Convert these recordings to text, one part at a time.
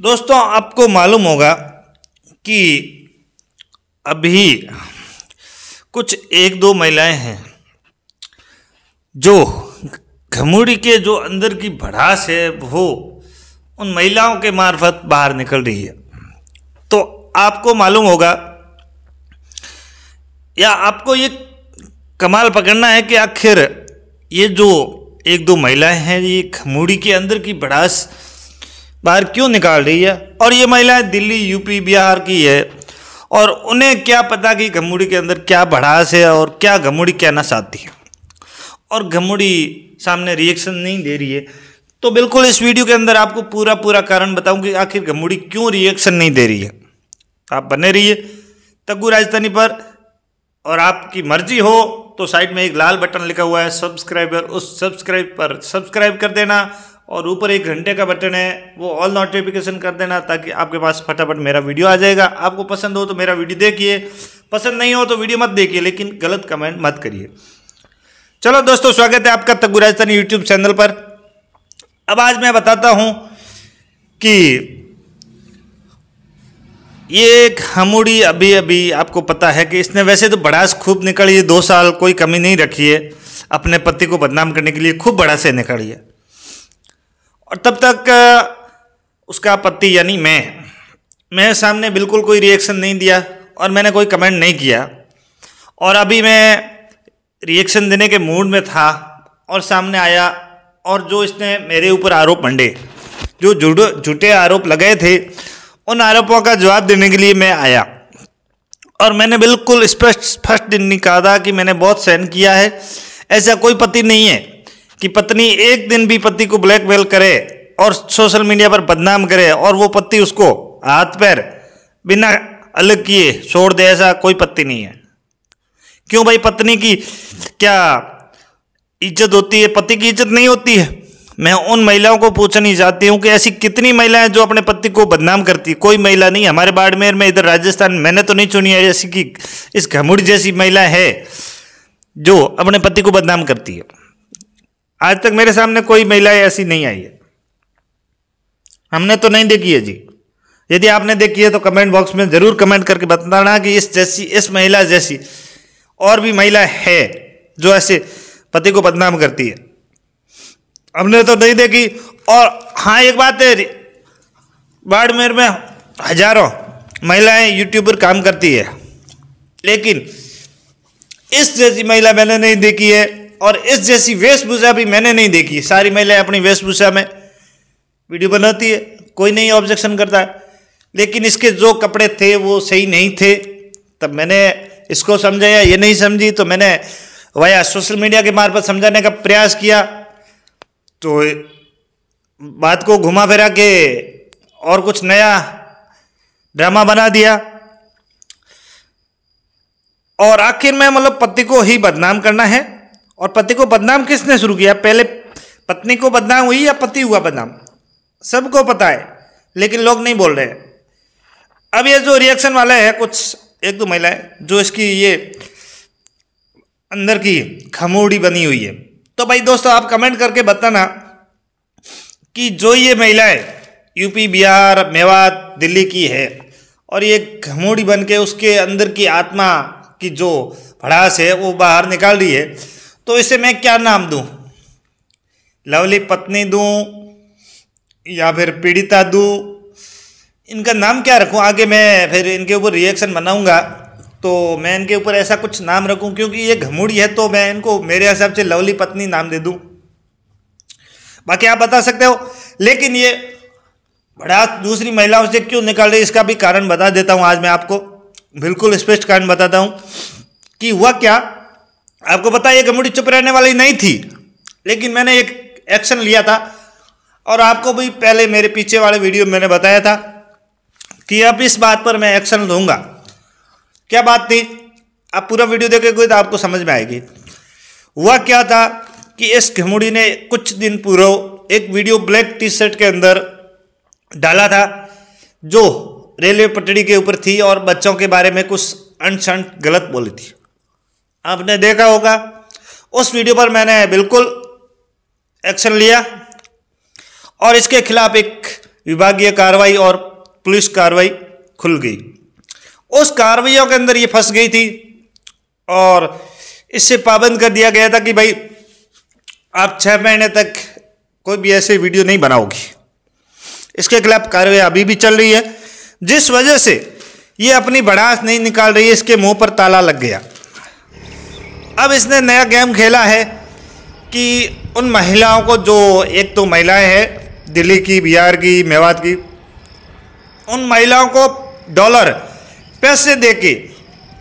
दोस्तों आपको मालूम होगा कि अभी कुछ एक दो महिलाएं हैं जो घमूड़ी के जो अंदर की भड़ास है वो उन महिलाओं के मार्फत बाहर निकल रही है तो आपको मालूम होगा या आपको ये कमाल पकड़ना है कि आखिर ये जो एक दो महिलाएं हैं ये घमूड़ी के अंदर की भड़ास बाहर क्यों निकाल रही है और ये महिलाएं दिल्ली यूपी बिहार की है और उन्हें क्या पता कि घमुड़ी के अंदर क्या भड़ास है और क्या घमुड़ी कहना चाहती है और घमुड़ी सामने रिएक्शन नहीं दे रही है तो बिल्कुल इस वीडियो के अंदर आपको पूरा पूरा कारण बताऊं कि आखिर घमुड़ी क्यों रिएक्शन नहीं दे रही है आप बने रहिए तग्गू राजधानी पर और आपकी मर्जी हो तो साइड में एक लाल बटन लिखा हुआ है सब्सक्राइबर उस सब्सक्राइब पर सब्सक्राइब कर देना और ऊपर एक घंटे का बटन है वो ऑल नोटिफिकेशन कर देना ताकि आपके पास फटाफट मेरा वीडियो आ जाएगा आपको पसंद हो तो मेरा वीडियो देखिए पसंद नहीं हो तो वीडियो मत देखिए लेकिन गलत कमेंट मत करिए चलो दोस्तों स्वागत है आपका तगु राजस्थानी यूट्यूब चैनल पर अब आज मैं बताता हूँ कि ये एक हमूड़ी अभी अभी आपको पता है कि इसने वैसे तो बड़ास खूब निकली है दो साल कोई कमी नहीं रखी है अपने पति को बदनाम करने के लिए खूब बड़ा से निकली है और तब तक उसका पति यानी मैं मेरे सामने बिल्कुल कोई रिएक्शन नहीं दिया और मैंने कोई कमेंट नहीं किया और अभी मैं रिएक्शन देने के मूड में था और सामने आया और जो इसने मेरे ऊपर आरोप मंडे जो झूठे झूठे आरोप लगाए थे उन आरोपों का जवाब देने के लिए मैं आया और मैंने बिल्कुल स्पष्ट स्पष्ट दिन नहीं कहा था कि मैंने बहुत सहन किया है ऐसा कोई पति नहीं है कि पत्नी एक दिन भी पति को ब्लैकमेल करे और सोशल मीडिया पर बदनाम करे और वो पति उसको हाथ पैर बिना अलग किए छोड़ दे ऐसा कोई पति नहीं है क्यों भाई पत्नी की क्या इज्जत होती है पति की इज्जत नहीं होती है मैं उन महिलाओं को पूछनी चाहती हूँ कि ऐसी कितनी महिलाएं जो अपने पति को बदनाम करती कोई महिला नहीं हमारे बाड़मेर में इधर राजस्थान मैंने तो नहीं चुनी है ऐसी कि इस घमुड़ जैसी महिला है जो अपने पति को बदनाम करती है आज तक मेरे सामने कोई महिलाएं ऐसी नहीं आई है हमने तो नहीं देखी है जी यदि आपने देखी है तो कमेंट बॉक्स में ज़रूर कमेंट करके बताना कि इस जैसी इस महिला जैसी और भी महिला है जो ऐसे पति को बदनाम करती है हमने तो नहीं देखी और हाँ एक बात है बाड़मेर में हजारों महिलाएं यूट्यूब पर काम करती है लेकिन इस जैसी महिला मैंने नहीं देखी है और इस जैसी वेशभूषा भी मैंने नहीं देखी सारी महिलाएं अपनी वेशभूषा में वीडियो बनाती है कोई नहीं ऑब्जेक्शन करता लेकिन इसके जो कपड़े थे वो सही नहीं थे तब मैंने इसको समझाया ये नहीं समझी तो मैंने वाया सोशल मीडिया के मार्फत समझाने का प्रयास किया तो बात को घुमा फिरा के और कुछ नया ड्रामा बना दिया और आखिर में मतलब पति को ही बदनाम करना है और पति को बदनाम किसने शुरू किया पहले पत्नी को बदनाम हुई या पति हुआ बदनाम सबको पता है लेकिन लोग नहीं बोल रहे अब ये जो रिएक्शन वाला है कुछ एक दो महिलाएं जो इसकी ये अंदर की खमोड़ी बनी हुई है तो भाई दोस्तों आप कमेंट करके बताना कि जो ये महिलाएं यूपी बिहार मेवात दिल्ली की है और ये घमोड़ी बन के उसके अंदर की आत्मा की जो भड़ास है वो बाहर निकाल रही है तो इसे मैं क्या नाम दूँ लवली पत्नी दूं या फिर पीड़िता दूं इनका नाम क्या रखूँ आगे मैं फिर इनके ऊपर रिएक्शन बनाऊंगा तो मैं इनके ऊपर ऐसा कुछ नाम रखूं क्योंकि ये घमूड़ी है तो मैं इनको मेरे हिसाब से लवली पत्नी नाम दे दूं बाकी आप बता सकते हो लेकिन ये बड़ा दूसरी महिलाओं से क्यों निकाल रही इसका भी कारण बता देता हूँ आज मैं आपको बिल्कुल स्पष्ट कारण बताता हूँ कि हुआ क्या आपको पता ये कमेटी चुप रहने वाली नहीं थी लेकिन मैंने एक एक्शन लिया था और आपको भी पहले मेरे पीछे वाले वीडियो में मैंने बताया था कि अब इस बात पर मैं एक्शन लूँगा क्या बात थी आप पूरा वीडियो देखेंगे तो आपको समझ में आएगी हुआ क्या था कि इस घमुड़ी ने कुछ दिन पूर्व एक वीडियो ब्लैक टी शर्ट के अंदर डाला था जो रेलवे पटरी के ऊपर थी और बच्चों के बारे में कुछ अनशंट गलत बोली थी आपने देखा होगा उस वीडियो पर मैंने बिल्कुल एक्शन लिया और इसके खिलाफ एक विभागीय कार्रवाई और पुलिस कार्रवाई खुल गई उस कार्रवाइयों के अंदर ये फंस गई थी और इससे पाबंद कर दिया गया था कि भाई आप छः महीने तक कोई भी ऐसे वीडियो नहीं बनाओगी इसके खिलाफ कार्रवाई अभी भी चल रही है जिस वजह से ये अपनी बढ़ास नहीं निकाल रही है इसके मुंह पर ताला लग गया अब इसने नया गेम खेला है कि उन महिलाओं को जो एक तो महिलाएं हैं दिल्ली की बिहार की मेवात की उन महिलाओं को डॉलर पैसे दे के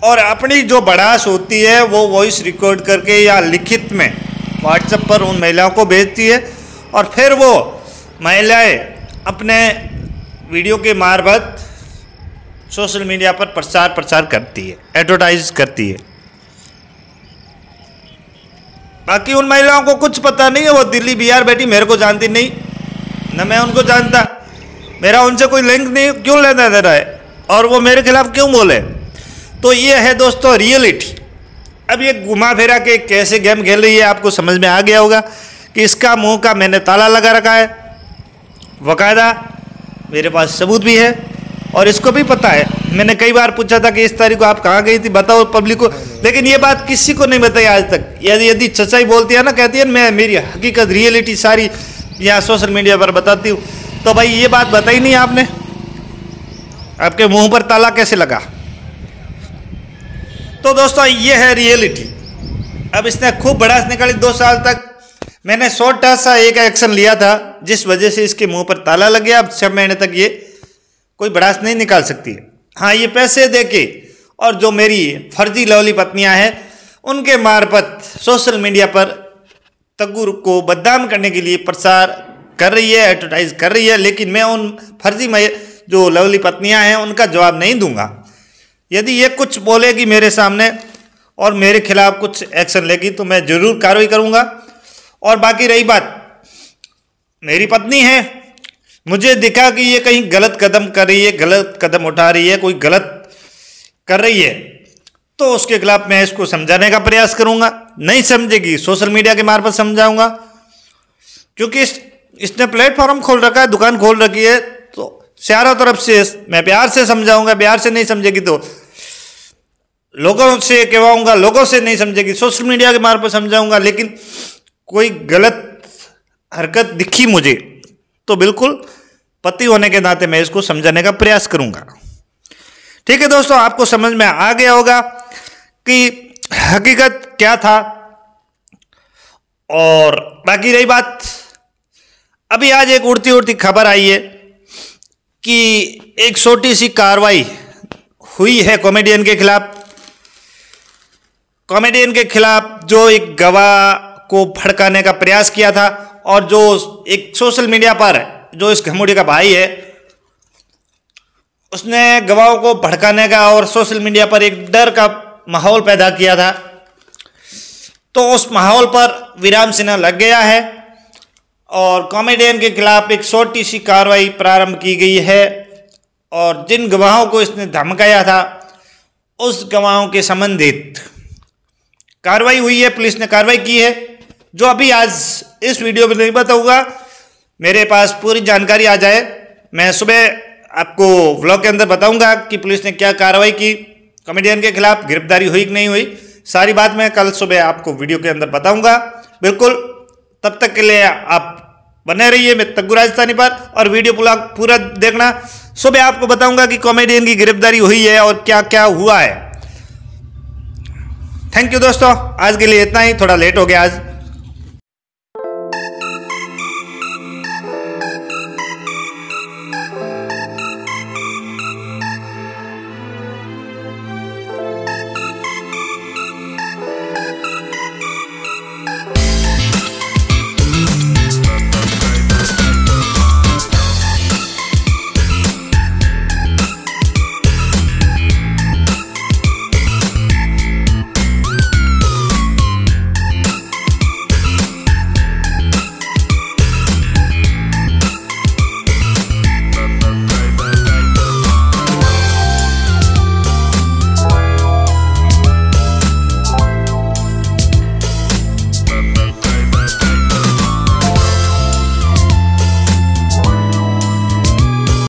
और अपनी जो बड़ास होती है वो वॉइस रिकॉर्ड करके या लिखित में व्हाट्सएप पर उन महिलाओं को भेजती है और फिर वो महिलाएं अपने वीडियो के मार्फत सोशल मीडिया पर प्रचार प्रसार करती है एडवर्टाइज करती है बाकी उन महिलाओं को कुछ पता नहीं है वो दिल्ली बिहार बैठी मेरे को जानती नहीं न मैं उनको जानता मेरा उनसे कोई लिंक नहीं क्यों लेना दे रहा है और वो मेरे खिलाफ क्यों बोले तो ये है दोस्तों रियलिटी अब ये घुमा फिरा के कैसे गेम खेल रही है आपको समझ में आ गया होगा कि इसका मुंह का मैंने ताला लगा रखा है वकायदा मेरे पास सबूत भी है और इसको भी पता है मैंने कई बार पूछा था कि इस तारीख को आप कहाँ गई थी बताओ पब्लिक को लेकिन ये बात किसी को नहीं बताई आज तक यदि यदि चचाई बोलती है ना कहती है मैं मेरी हकीकत रियलिटी सारी यहाँ सोशल मीडिया पर बताती हूँ तो भाई ये बात बताई नहीं आपने आपके मुंह पर ताला कैसे लगा तो दोस्तों ये है रियलिटी अब इसने खूब बड़ास निकाली दो साल तक मैंने छोटा सा एक एक्शन लिया था जिस वजह से इसके मुंह पर ताला लग गया अब छः महीने तक ये कोई बड़ास नहीं निकाल सकती है हाँ ये पैसे दे के और जो मेरी फर्जी लवली पत्नियां हैं उनके मार्फत सोशल मीडिया पर तगुर को बदनाम करने के लिए प्रसार कर रही है एडवर्टाइज कर रही है लेकिन मैं उन फर्जी में जो लवली पत्नियां हैं उनका जवाब नहीं दूंगा यदि ये कुछ बोलेगी मेरे सामने और मेरे खिलाफ कुछ एक्शन लेगी तो मैं ज़रूर कार्रवाई करूँगा और बाकी रही बात मेरी पत्नी है मुझे दिखा कि ये कहीं गलत कदम कर रही है गलत कदम उठा रही है कोई गलत कर रही है तो उसके खिलाफ मैं इसको समझाने का प्रयास करूंगा नहीं समझेगी सोशल मीडिया के मार्फत समझाऊंगा क्योंकि इस, इसने प्लेटफॉर्म खोल रखा है दुकान खोल रखी है तो चारों तरफ से मैं प्यार से समझाऊंगा प्यार से नहीं समझेगी तो लोगों से कहवाऊंगा लोगों से नहीं समझेगी सोशल मीडिया के मार्फत समझाऊंगा लेकिन कोई गलत हरकत दिखी मुझे तो बिल्कुल पति होने के नाते मैं इसको समझाने का प्रयास करूंगा ठीक है दोस्तों आपको समझ में आ गया होगा कि हकीकत क्या था और बाकी रही बात अभी आज एक उड़ती उड़ती खबर आई है कि एक छोटी सी कार्रवाई हुई है कॉमेडियन के खिलाफ कॉमेडियन के खिलाफ जो एक गवाह को भड़काने का प्रयास किया था और जो एक सोशल मीडिया पर जो इस घमोड़ी का भाई है उसने गवाहों को भड़काने का और सोशल मीडिया पर एक डर का माहौल पैदा किया था तो उस माहौल पर विराम सिन्हा लग गया है और कॉमेडियन के खिलाफ एक छोटी सी कार्रवाई प्रारंभ की गई है और जिन गवाहों को इसने धमकाया था उस गवाहों के संबंधित कार्रवाई हुई है पुलिस ने कार्रवाई की है जो अभी आज इस वीडियो में नहीं बताऊंगा मेरे पास पूरी जानकारी आ जाए मैं सुबह आपको व्लॉग के अंदर बताऊंगा कि पुलिस ने क्या कार्रवाई की कॉमेडियन के खिलाफ गिरफ्तारी हुई कि नहीं हुई सारी बात मैं कल सुबह आपको वीडियो के अंदर बताऊंगा बिल्कुल तब तक के लिए आप बने रहिए मैं तग्गू राजस्थानी पर और वीडियो ब्लॉग पूरा देखना सुबह आपको बताऊंगा कि कॉमेडियन की गिरफ्तारी हुई है और क्या क्या हुआ है थैंक यू दोस्तों आज के लिए इतना ही थोड़ा लेट हो गया आज